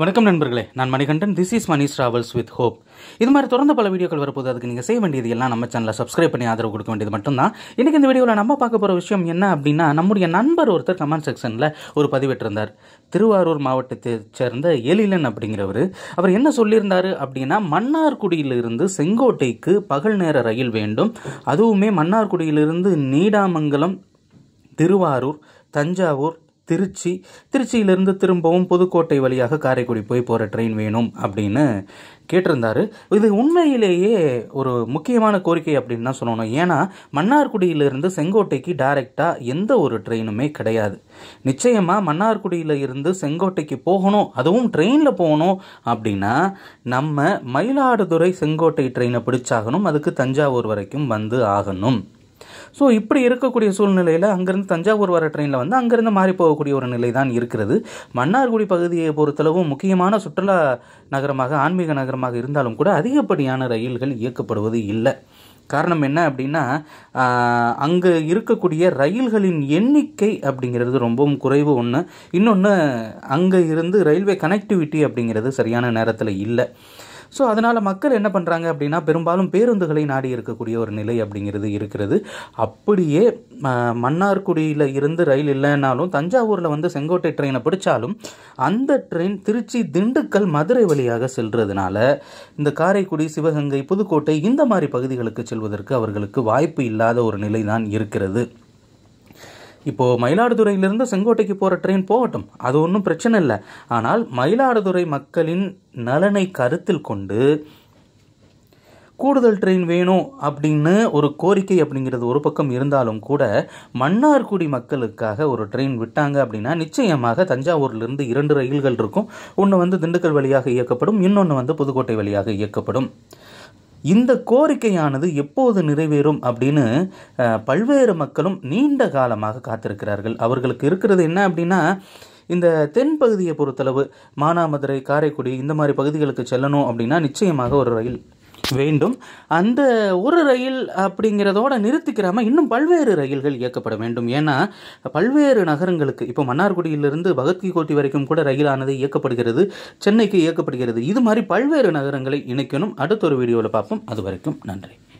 வணக்கம் நண்பர்களே நான் Manikandan this is Mani travels with hope இது மாதிரி தொடர்ந்து பல வீடியோக்கள் வரப்போது அதுக்கு நீங்கள் செய்ய வேண்டியது எல்லாம் நம்ம சேனலில் சப்ஸ்கிரைப் பண்ணி ஆதரவு கொடுக்க வேண்டியது மட்டும்தான் இன்றைக்கி இந்த வீடியோவில் நம்ம பார்க்க போகிற விஷயம் என்ன அப்படின்னா நம்முடைய நண்பர் ஒருத்தர் கமெண்ட் செக்ஷனில் ஒரு பதிவிட்டிருந்தார் திருவாரூர் மாவட்டத்தை சேர்ந்த எலிலன் அப்படிங்கிறவர் அவர் என்ன சொல்லியிருந்தார் அப்படின்னா மன்னார்குடியிலிருந்து செங்கோட்டைக்கு பகல் நேர ரயில் வேண்டும் அதுவுமே மன்னார்குடியிலிருந்து நீடாமங்கலம் திருவாரூர் தஞ்சாவூர் திருச்சி திருச்சியிலிருந்து திரும்பவும் புதுக்கோட்டை வழியாக காரைக்குடி போய் போகிற ட்ரெயின் வேணும் அப்படின்னு கேட்டிருந்தார் இது உண்மையிலேயே ஒரு முக்கியமான கோரிக்கை அப்படின்னு தான் சொல்லணும் ஏன்னா மன்னார்குடியிலிருந்து செங்கோட்டைக்கு டைரெக்டாக எந்த ஒரு ட்ரெயினுமே கிடையாது நிச்சயமாக மன்னார்குடியில் இருந்து செங்கோட்டைக்கு போகணும் அதுவும் ட்ரெயினில் போகணும் அப்படின்னா நம்ம மயிலாடுதுறை செங்கோட்டை ட்ரெயினை பிடிச்சாகணும் அதுக்கு தஞ்சாவூர் வரைக்கும் வந்து ஆகணும் ஸோ இப்படி இருக்கக்கூடிய சூழ்நிலையில் அங்கேருந்து தஞ்சாவூர் வர ட்ரெயினில் வந்து அங்கேருந்து மாறி போகக்கூடிய ஒரு நிலை தான் இருக்கிறது மன்னார்குடி பகுதியை பொறுத்தளவும் முக்கியமான சுற்றுலா நகரமாக ஆன்மீக நகரமாக இருந்தாலும் கூட அதிகப்படியான ரயில்கள் இயக்கப்படுவது இல்லை காரணம் என்ன அப்படின்னா அங்கே இருக்கக்கூடிய ரயில்களின் எண்ணிக்கை அப்படிங்கிறது ரொம்பவும் குறைவு ஒன்று இன்னொன்று அங்கே இருந்து ரயில்வே கனெக்டிவிட்டி அப்படிங்கிறது சரியான நேரத்தில் இல்லை ஸோ அதனால் மக்கள் என்ன பண்ணுறாங்க அப்படின்னா பெரும்பாலும் பேருந்துகளை நாடி இருக்கக்கூடிய ஒரு நிலை அப்படிங்கிறது இருக்கிறது அப்படியே மன்னார்குடியில் இருந்து ரயில் இல்லைனாலும் தஞ்சாவூரில் வந்து செங்கோட்டை ட்ரெயினை பிடிச்சாலும் அந்த ட்ரெயின் திருச்சி திண்டுக்கல் மதுரை வழியாக செல்றதுனால இந்த காரைக்குடி சிவகங்கை புதுக்கோட்டை இந்த மாதிரி பகுதிகளுக்கு செல்வதற்கு அவர்களுக்கு வாய்ப்பு இல்லாத ஒரு நிலை தான் இருக்கிறது இப்போது மயிலாடுதுறையிலிருந்து செங்கோட்டைக்கு போகிற ட்ரெயின் போகட்டும் அது ஒன்றும் பிரச்சனை இல்லை ஆனால் மயிலாடுதுறை மக்களின் நலனை கருத்தில் கொண்டு கூடுதல் ட்ரெயின் வேணும் அப்படின்னு ஒரு கோரிக்கை அப்படிங்கிறது ஒரு பக்கம் இருந்தாலும் கூட மன்னார்குடி மக்களுக்காக ஒரு ட்ரெயின் விட்டாங்க அப்படின்னா நிச்சயமாக தஞ்சாவூர்லேருந்து இரண்டு ரயில்கள் இருக்கும் ஒன்று வந்து திண்டுக்கல் வழியாக இயக்கப்படும் இன்னொன்று வந்து புதுக்கோட்டை வழியாக இயக்கப்படும் இந்த கோரிக்கையானது எப்போது நிறைவேறும் அப்படின்னு பல்வேறு மக்களும் நீண்ட காலமாக காத்திருக்கிறார்கள் அவர்களுக்கு இருக்கிறது என்ன அப்படின்னா இந்த தென் பகுதியை பொறுத்தளவு மானாமதுரை காரைக்குடி இந்த மாதிரி பகுதிகளுக்கு செல்லணும் அப்படின்னா நிச்சயமாக ஒரு ரயில் வேண்டும் அந்த ஒரு ரயில் அப்படிங்கிறதோட நிறுத்திக்கிறாமல் இன்னும் பல்வேறு ரயில்கள் இயக்கப்பட வேண்டும் ஏன்னா பல்வேறு நகரங்களுக்கு இப்போ மன்னார்குடியிலிருந்து பகத்கி கோட்டி வரைக்கும் கூட ரயிலானது இயக்கப்படுகிறது சென்னைக்கு இயக்கப்படுகிறது இது மாதிரி பல்வேறு நகரங்களை இணைக்கணும் அடுத்த ஒரு வீடியோவில் பார்ப்போம் அது வரைக்கும் நன்றி